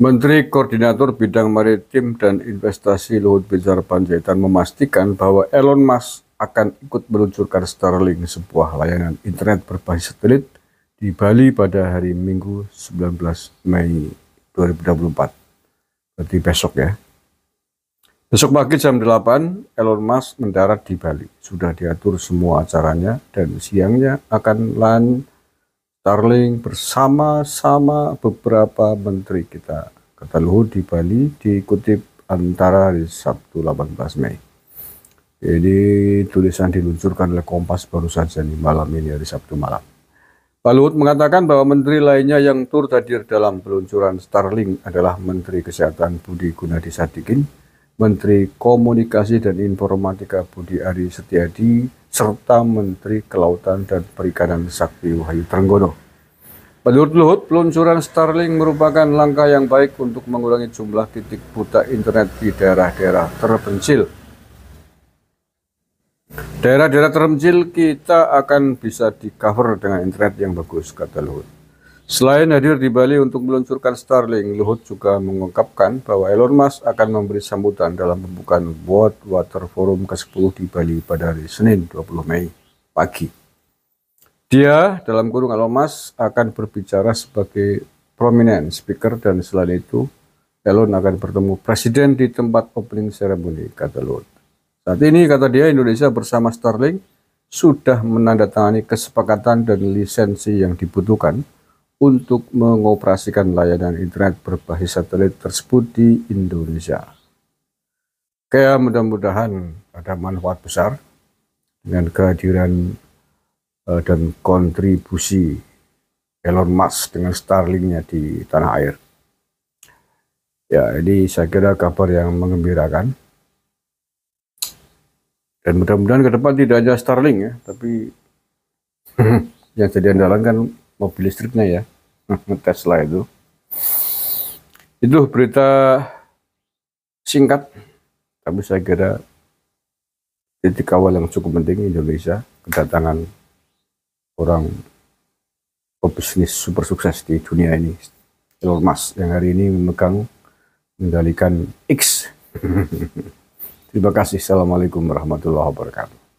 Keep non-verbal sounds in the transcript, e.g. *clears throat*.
Menteri Koordinator Bidang Maritim dan Investasi Luhut Binsar Panjaitan memastikan bahwa Elon Musk akan ikut meluncurkan Starlink sebuah layanan internet berbasis satelit di Bali pada hari Minggu 19 Mei 2024. Berarti besok ya. Besok pagi jam 8, Elon Musk mendarat di Bali. Sudah diatur semua acaranya dan siangnya akan lan Starling bersama-sama beberapa menteri kita kata Luhut di Bali dikutip antara hari Sabtu 18 Mei. Jadi tulisan diluncurkan oleh Kompas baru saja nih malam ini hari Sabtu malam. Pak Luhut mengatakan bahwa menteri lainnya yang tur hadir dalam peluncuran Starling adalah Menteri Kesehatan Budi Gunadi Sadikin, Menteri Komunikasi dan Informatika Budi Ari Setiadi, serta Menteri Kelautan dan Perikanan Sakti Wahyu Trenggono. Menurut Luhut, peluncuran Starlink merupakan langkah yang baik untuk mengurangi jumlah titik buta internet di daerah-daerah terpencil. Daerah-daerah terpencil kita akan bisa di-cover dengan internet yang bagus, kata Luhut. Selain hadir di Bali untuk meluncurkan Starlink, Luhut juga mengungkapkan bahwa Elon Musk akan memberi sambutan dalam pembukaan World Water Forum ke-10 di Bali pada hari Senin 20 Mei pagi. Dia dalam kurung Elon Musk akan berbicara sebagai prominent speaker dan selain itu Elon akan bertemu presiden di tempat opening ceremony, kata Luhut. Saat ini, kata dia, Indonesia bersama Starlink sudah menandatangani kesepakatan dan lisensi yang dibutuhkan untuk mengoperasikan layanan internet berbasis satelit tersebut di Indonesia. Kayak mudah-mudahan ada manfaat besar dengan kehadiran eh, dan kontribusi Elon Musk dengan Starlinknya di tanah air. Ya, ini saya kira kabar yang mengembirakan. Dan mudah-mudahan ke depan tidak hanya Starlink ya, tapi *clears throat* yang jadi andalan kan mobil listriknya ya *laughs* Tesla itu itu berita singkat tapi saya kira titik awal yang cukup penting Indonesia kedatangan orang pebisnis super sukses di dunia ini Elon Musk yang hari ini memegang mengendalikan X *laughs* terima kasih Assalamualaikum warahmatullahi wabarakatuh